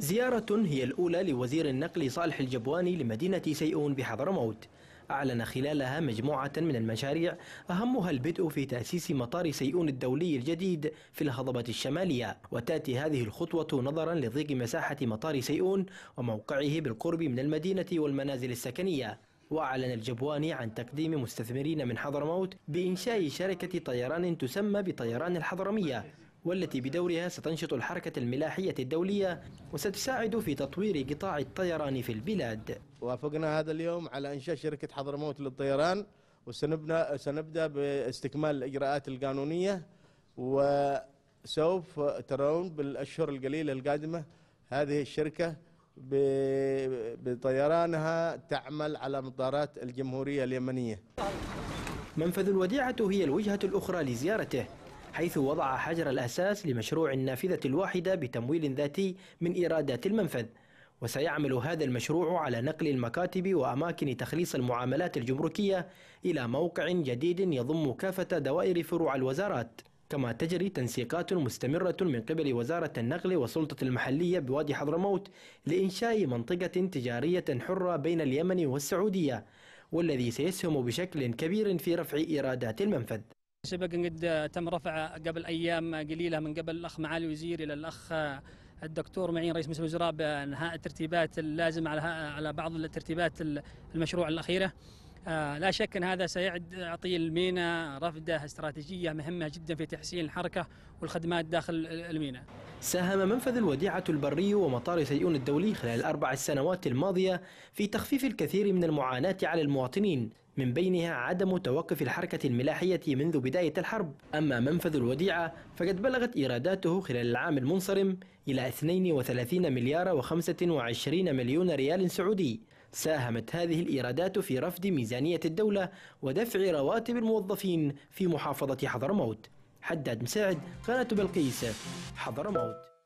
زيارة هي الأولى لوزير النقل صالح الجبواني لمدينة سيئون بحضرموت أعلن خلالها مجموعة من المشاريع أهمها البدء في تأسيس مطار سيئون الدولي الجديد في الهضبة الشمالية وتأتي هذه الخطوة نظرا لضيق مساحة مطار سيئون وموقعه بالقرب من المدينة والمنازل السكنية وأعلن الجبواني عن تقديم مستثمرين من حضرموت بإنشاء شركة طيران تسمى بطيران الحضرمية والتي بدورها ستنشط الحركة الملاحية الدولية وستساعد في تطوير قطاع الطيران في البلاد وافقنا هذا اليوم على إنشاء شركة حضرموت للطيران وسنبدأ سنبدأ باستكمال الإجراءات القانونية وسوف ترون بالأشهر القليلة القادمة هذه الشركة بطيرانها تعمل على مطارات الجمهورية اليمنية منفذ الوديعة هي الوجهة الأخرى لزيارته حيث وضع حجر الأساس لمشروع النافذة الواحدة بتمويل ذاتي من إيرادات المنفذ وسيعمل هذا المشروع على نقل المكاتب وأماكن تخليص المعاملات الجمركية إلى موقع جديد يضم كافة دوائر فروع الوزارات كما تجري تنسيقات مستمرة من قبل وزارة النقل والسلطة المحلية بوادي حضرموت لإنشاء منطقة تجارية حرة بين اليمن والسعودية والذي سيسهم بشكل كبير في رفع إيرادات المنفذ شبك قد تم رفع قبل ايام قليله من قبل الاخ معالي الوزير الى الاخ الدكتور معين رئيس مجلس الوزراء بانهاء الترتيبات اللازمه على على بعض الترتيبات المشروع الاخيره. آه، لا شك ان هذا سيعطي المينا رفده استراتيجيه مهمه جدا في تحسين الحركه والخدمات داخل المينا. ساهم منفذ الوديعة البري ومطار سيئون الدولي خلال الأربع السنوات الماضية في تخفيف الكثير من المعاناة على المواطنين من بينها عدم توقف الحركة الملاحية منذ بداية الحرب أما منفذ الوديعة فقد بلغت إيراداته خلال العام المنصرم إلى 32 مليار و25 مليون ريال سعودي ساهمت هذه الإيرادات في رفض ميزانية الدولة ودفع رواتب الموظفين في محافظة حضرموت حداد مساعد قناة بلقيس حضرموت